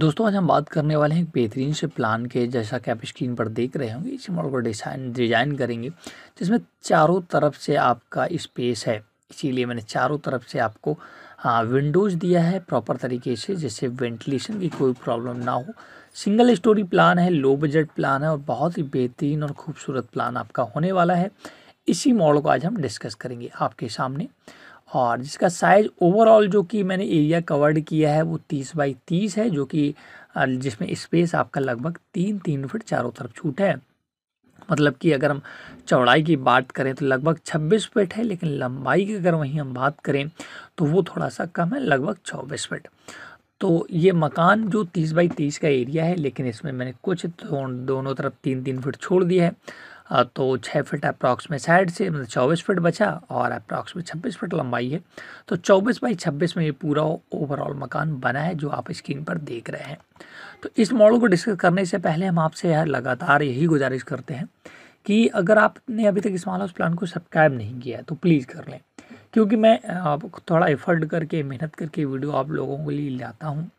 दोस्तों आज हम बात करने वाले हैं एक बेहतरीन से प्लान के जैसा कि आप स्क्रीन पर देख रहे होंगे इसी मॉडल को डिजाइन डिजाइन करेंगे जिसमें चारों तरफ से आपका स्पेस है इसीलिए मैंने चारों तरफ से आपको हाँ विंडोज़ दिया है प्रॉपर तरीके से जिससे वेंटिलेशन की कोई प्रॉब्लम ना हो सिंगल स्टोरी प्लान है लो बजट प्लान है और बहुत ही बेहतरीन और खूबसूरत प्लान आपका होने वाला है इसी मॉडल को आज हम डिस्कस करेंगे आपके सामने और जिसका साइज़ ओवरऑल जो कि मैंने एरिया कवर्ड किया है वो तीस बाई तीस है जो कि जिसमें स्पेस आपका लगभग तीन तीन फिट चारों तरफ छूट है मतलब कि अगर हम चौड़ाई की बात करें तो लगभग 26 फिट है लेकिन लंबाई की अगर वहीं हम बात करें तो वो थोड़ा सा कम है लगभग 24 फिट तो ये मकान जो 30 बाई 30 का एरिया है लेकिन इसमें मैंने कुछ दोनों तरफ तीन तीन फिट छोड़ दिया है तो छः फिट अप्रॉक्स में साइड से मतलब चौबीस फिट बचा और अप्रॉक्स में छब्बीस फिट लंबाई है तो चौबीस बाई छब्बीस में ये पूरा ओवरऑल मकान बना है जो आप स्क्रीन पर देख रहे हैं तो इस मॉडल को डिस्कस करने से पहले हम आपसे यह लगातार यही गुजारिश करते हैं कि अगर आपने अभी तक इस हाउस प्लान को सब्सक्राइब नहीं किया है तो प्लीज़ कर लें क्योंकि मैं थोड़ा एफर्ट करके मेहनत करके वीडियो आप लोगों के लिए लाता हूँ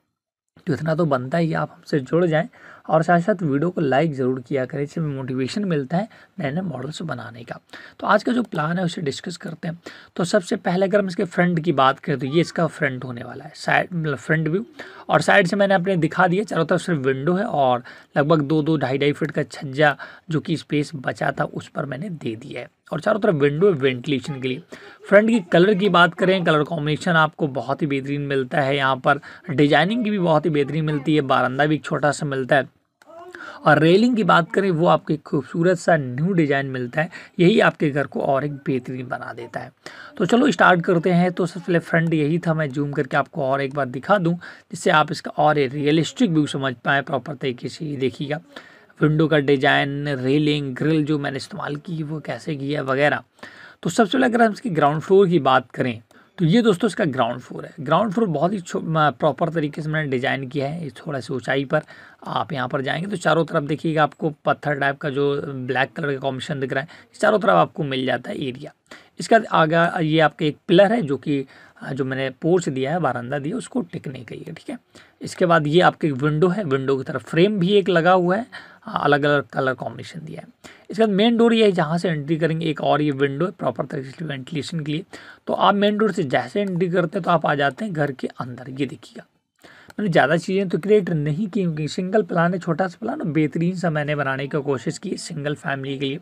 तो इतना तो बनता ही आप हमसे जुड़ जाएं और साथ साथ वीडियो को लाइक ज़रूर किया करें इससे मोटिवेशन मिलता है नए नए मॉडल्स बनाने का तो आज का जो प्लान है उसे डिस्कस करते हैं तो सबसे पहले अगर हम इसके फ्रंट की बात करें तो ये इसका फ्रंट होने वाला है साइड मतलब फ्रंट व्यू और साइड से मैंने अपने दिखा दिया चारों तरफ सिर्फ विंडो है और लगभग दो दो ढाई ढाई फिट का छज्जा जो कि स्पेस बचा था उस पर मैंने दे दिया है और चारों तरफ विंडो वेंटिलेशन के लिए फ्रंट की कलर की बात करें कलर कॉम्बिनेशन आपको बहुत ही बेहतरीन मिलता है यहाँ पर डिजाइनिंग की भी बहुत ही बेहतरीन मिलती है बारंदा भी एक छोटा सा मिलता है और रेलिंग की बात करें वो आपको एक खूबसूरत सा न्यू डिज़ाइन मिलता है यही आपके घर को और एक बेहतरीन बना देता है तो चलो स्टार्ट करते हैं तो सबसे पहले फ्रंट यही था मैं जूम करके आपको और एक बार दिखा दूँ जिससे आप इसका और रियलिस्टिक व्यू समझ पाएँ प्रॉपर तरीके से ये देखिएगा विंडो का डिजाइन रेलिंग ग्रिल जो मैंने इस्तेमाल की वो कैसे किया वगैरह तो सबसे पहले अगर हम इसकी ग्राउंड फ्लोर की बात करें तो ये दोस्तों इसका ग्राउंड फ्लोर है ग्राउंड फ्लोर बहुत ही प्रॉपर तरीके से मैंने डिज़ाइन किया है थोड़ा सी ऊंचाई पर आप यहाँ पर जाएंगे तो चारों तरफ देखिएगा आपको पत्थर टाइप का जो ब्लैक कलर का कॉम्बिनेशन दिख रहा है चारों तरफ आपको मिल जाता है एरिया इसका आगे ये आपके एक पिलर है जो कि जो मैंने पोर्च दिया है बारंदा दिया उसको टिकने के लिए ठीक है इसके बाद ये आपके विंडो है विंडो की तरफ फ्रेम भी एक लगा हुआ है अलग अलग कलर कॉम्बिनेशन दिया है इसके बाद मेन डोर ये है जहाँ से एंट्री करेंगे एक और ये विंडो है प्रॉपर तरीके से वेंटिलेशन के लिए तो आप मेन डोर से जैसे एंट्री करते हैं तो आप आ जाते हैं घर के अंदर ये देखिएगा मैंने ज़्यादा चीज़ें तो क्रिएट नहीं की क्योंकि सिंगल प्लान है छोटा सा प्लान और बेहतरीन सा मैंने बनाने की कोशिश की सिंगल फैमिली के लिए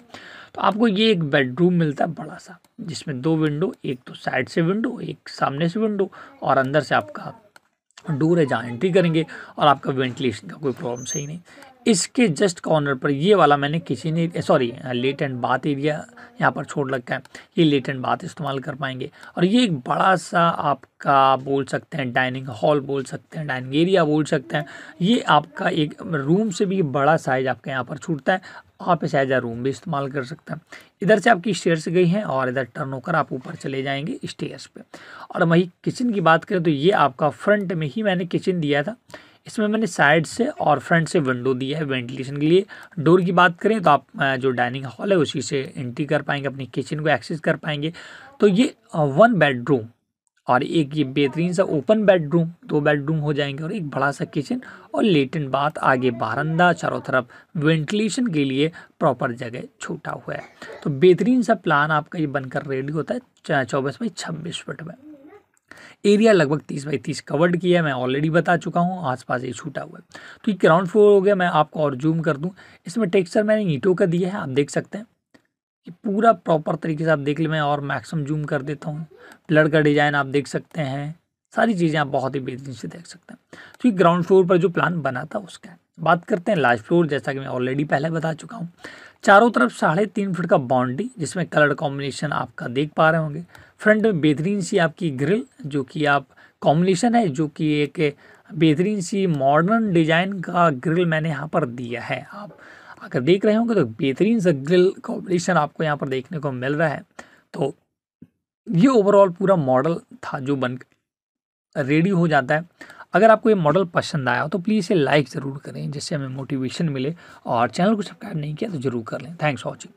तो आपको ये एक बेडरूम मिलता है बड़ा सा जिसमें दो विंडो एक तो साइड से विंडो एक सामने से विंडो और अंदर से आपका डूर है जहाँ एंट्री करेंगे और आपका वेंटिलेशन का कोई प्रॉब्लम सही नहीं इसके जस्ट कॉर्नर पर ये वाला मैंने किसी ने sorry late and bath area यहाँ पर छोड़ रखा है ये लेट एंड बाथ इस्तेमाल कर पाएंगे और ये एक बड़ा सा आपका बोल सकते हैं डाइनिंग हॉल बोल सकते हैं डाइनिंग एरिया बोल सकते हैं ये आपका एक रूम से भी बड़ा साइज आपका यहाँ पर छूटता है आप इस एज ए रूम भी इस्तेमाल कर सकते हैं इधर से आपकी स्टेयर्स गई हैं और इधर टर्न होकर आप ऊपर चले जाएंगे स्टेयर्स पे और वही किचन की बात करें तो ये आपका फ्रंट में ही मैंने किचन दिया था इसमें मैंने साइड से और फ्रंट से विंडो दिया है वेंटिलेशन के लिए डोर की बात करें तो आप जो डाइनिंग हॉल है उसी से एंट्री कर पाएंगे अपनी किचन को एक्सेस कर पाएंगे तो ये वन बेडरूम और एक ये बेहतरीन सा ओपन बेडरूम दो बेडरूम हो जाएंगे और एक बड़ा सा किचन और लेटिन बात आगे बारंदा चारों तरफ वेंटिलेशन के लिए प्रॉपर जगह छूटा हुआ है तो बेहतरीन सा प्लान आपका ये बनकर रेडी होता है चौबीस बाई छब्बीस फुट में एरिया लगभग तीस बाई तीस कवर्ड किया है मैं ऑलरेडी बता चुका हूँ आसपास ये छूटा हुआ है तो ये ग्राउंड फ्लोर हो गया मैं आपको और जूम कर दूँ इसमें टेक्सचर मैंने ईंटों का दिया है आप देख सकते हैं ये पूरा प्रॉपर तरीके से आप देख ले मैं और मैक्सिमम जूम कर देता हूँ पिलर का डिज़ाइन आप देख सकते हैं सारी चीज़ें आप बहुत ही बेहतरीन से देख सकते हैं तो ये ग्राउंड फ्लोर पर जो प्लान बना था उसका बात करते हैं लास्ट फ्लोर जैसा कि मैं ऑलरेडी पहले बता चुका हूँ चारों तरफ साढ़े तीन फुट का बाउंड्री जिसमें कलर कॉम्बिनेशन आपका देख पा रहे होंगे फ्रंट में बेहतरीन सी आपकी ग्रिल जो कि आप कॉम्बिनेशन है जो कि एक बेहतरीन सी मॉडर्न डिज़ाइन का ग्रिल मैंने यहाँ पर दिया है आप अगर देख रहे होंगे तो बेहतरीन सा ग्रिल कॉम्बिनेशन आपको यहाँ पर देखने को मिल रहा है तो ये ओवरऑल पूरा मॉडल था जो बन रेडी हो जाता है अगर आपको ये मॉडल पसंद आया हो तो प्लीज़ इसे लाइक ज़रूर करें जिससे हमें मोटिवेशन मिले और चैनल को सब्सक्राइब नहीं किया तो ज़रूर कर लें थैंक्स फॉर वॉचिंग